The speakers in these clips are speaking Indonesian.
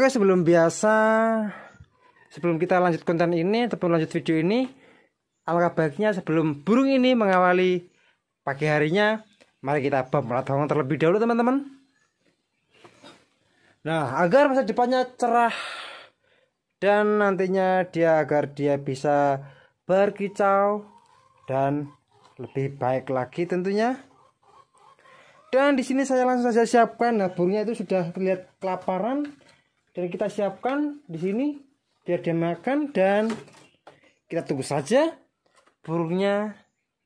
Oke, sebelum biasa sebelum kita lanjut konten ini ataupun lanjut video ini, alangkah baiknya sebelum burung ini mengawali pagi harinya, mari kita melat bawang terlebih dahulu teman-teman. Nah, agar masa depannya cerah dan nantinya dia agar dia bisa berkicau dan lebih baik lagi tentunya. Dan di sini saya langsung saja siapkan, nah burungnya itu sudah terlihat kelaparan dan kita siapkan di sini biar dia makan dan kita tunggu saja burungnya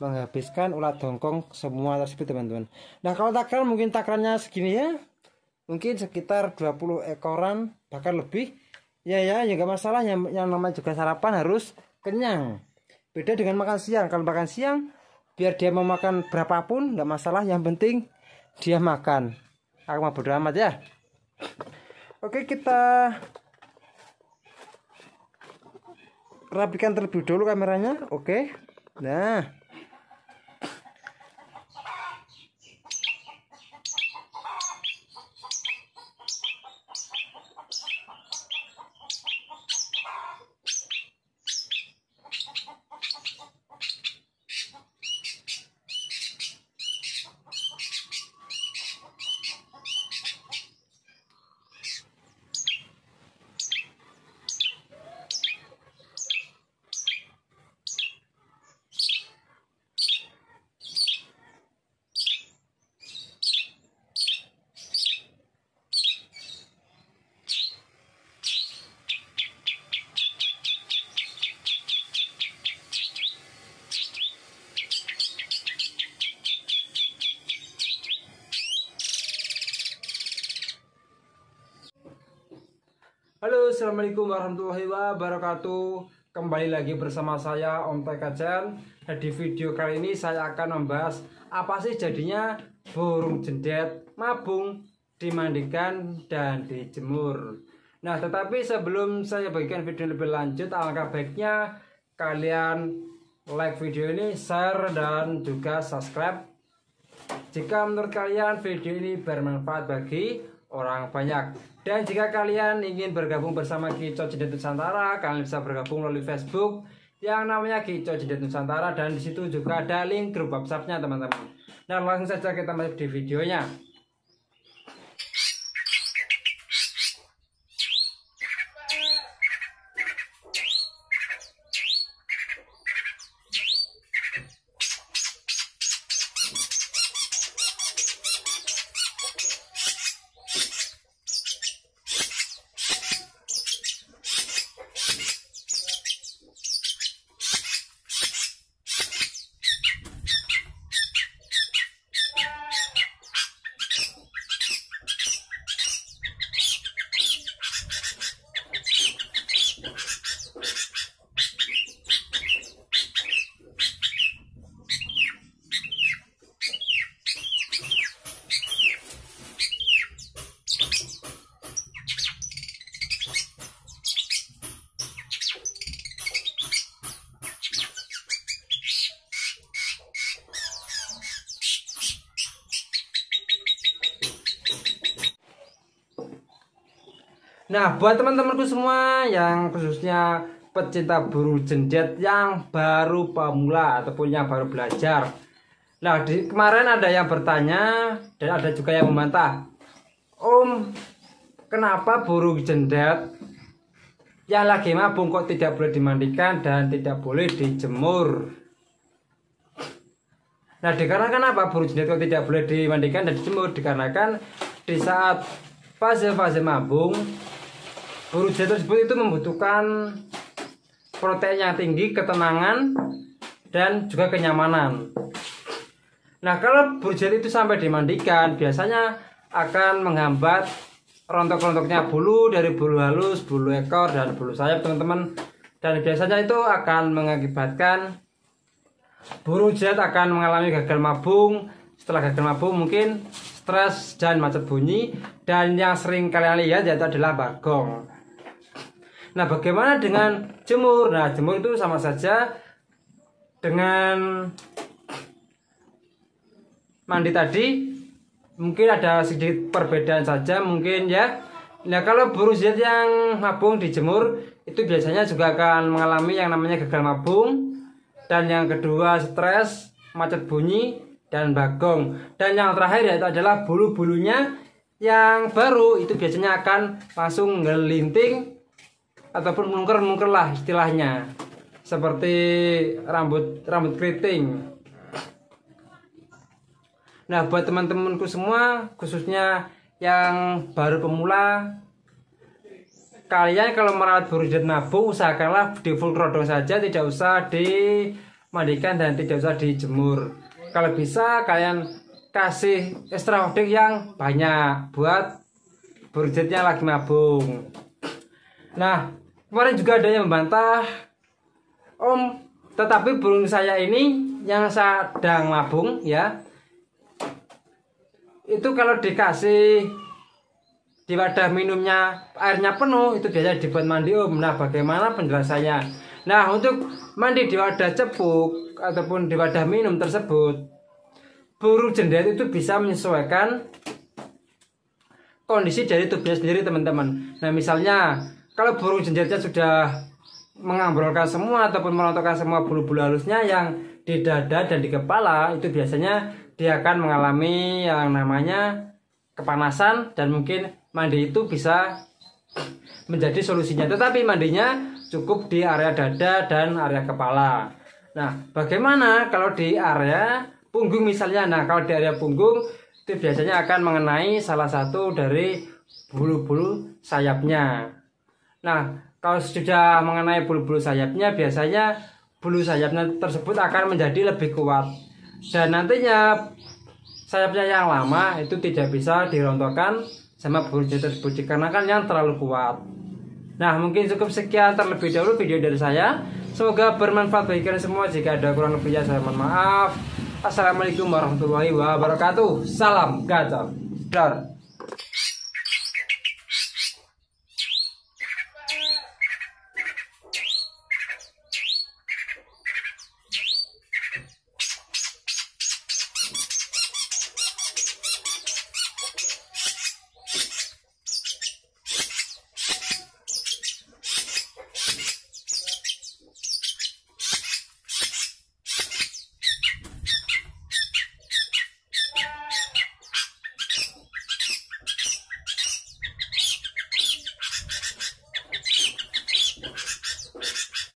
menghabiskan ulat dongkong semua tersebut teman-teman nah kalau takaran mungkin takarannya segini ya mungkin sekitar 20 ekoran bahkan lebih ya ya ya gak masalah yang, yang namanya juga sarapan harus kenyang beda dengan makan siang kalau makan siang biar dia mau makan berapapun nggak masalah yang penting dia makan aku mau bodo amat ya Oke, kita rapikan terlebih dulu kameranya. Oke. Nah, Assalamualaikum warahmatullahi wabarakatuh Kembali lagi bersama saya Om Tekajan Dan nah, di video kali ini saya akan membahas Apa sih jadinya burung jendet mabung Dimandikan dan dijemur Nah tetapi sebelum saya bagikan video lebih lanjut Alangkah baiknya kalian like video ini Share dan juga subscribe jika menurut kalian video ini bermanfaat bagi orang banyak. Dan jika kalian ingin bergabung bersama Kicau Jendet Nusantara, kalian bisa bergabung melalui Facebook yang namanya Kicau Jendet Nusantara dan di situ juga ada link grup WhatsAppnya teman-teman. Nah langsung saja kita masuk di videonya. Nah, buat teman-temanku semua yang khususnya pecinta burung jendet yang baru pemula ataupun yang baru belajar. Nah, di, kemarin ada yang bertanya dan ada juga yang membantah. Om, kenapa burung jendet yang lagi mabung kok tidak boleh dimandikan dan tidak boleh dijemur? Nah, dikarenakan apa burung jendet kok tidak boleh dimandikan dan dijemur? Dikarenakan di saat fase-fase mabung Buruja tersebut itu membutuhkan protein yang tinggi, ketenangan, dan juga kenyamanan. Nah, kalau burjet itu sampai dimandikan, biasanya akan menghambat rontok-rontoknya bulu dari bulu halus, bulu ekor, dan bulu sayap, teman-teman. Dan biasanya itu akan mengakibatkan buru jet akan mengalami gagal mabung. Setelah gagal mabung mungkin stres dan macet bunyi. Dan yang sering kalian lihat yaitu adalah bagong. Nah, bagaimana dengan jemur? Nah, jemur itu sama saja dengan mandi tadi. Mungkin ada sedikit perbedaan saja mungkin ya. Nah, kalau burung zat yang mabung dijemur itu biasanya juga akan mengalami yang namanya gagal mabung dan yang kedua stres, macet bunyi dan bagong. Dan yang terakhir yaitu adalah bulu-bulunya yang baru itu biasanya akan langsung ngelinting ataupun mungker-mungker lah istilahnya seperti rambut rambut keriting nah buat teman-temanku semua khususnya yang baru pemula kalian kalau merawat burung nabu usahakanlah di full rodong saja tidak usah dimandikan dan tidak usah dijemur kalau bisa kalian kasih extra holding yang banyak buat burjetnya lagi nabung nah Kemarin juga ada yang membantah, Om, tetapi burung saya ini yang sedang mabung ya, itu kalau dikasih di wadah minumnya airnya penuh itu biasa dibuat mandi om nah bagaimana penjelasannya nah untuk mandi di wadah cepuk ataupun di wadah minum tersebut burung jendet itu bisa menyesuaikan kondisi dari tubuhnya sendiri teman-teman nah misalnya kalau burung jenderja sudah mengambrolkan semua ataupun merontokkan semua bulu-bulu halusnya yang di dada dan di kepala itu biasanya dia akan mengalami yang namanya kepanasan dan mungkin mandi itu bisa menjadi solusinya tetapi mandinya cukup di area dada dan area kepala nah bagaimana kalau di area punggung misalnya nah kalau di area punggung itu biasanya akan mengenai salah satu dari bulu-bulu sayapnya Nah, kalau sudah mengenai bulu-bulu sayapnya, biasanya bulu sayapnya tersebut akan menjadi lebih kuat. Dan nantinya sayapnya yang lama itu tidak bisa dirontokkan sama bulu tersebut kan yang terlalu kuat. Nah, mungkin cukup sekian terlebih dahulu video dari saya. Semoga bermanfaat bagi kalian semua. Jika ada kurang lebihnya saya mohon maaf. Assalamualaikum warahmatullahi wabarakatuh. Salam gacor. Dar.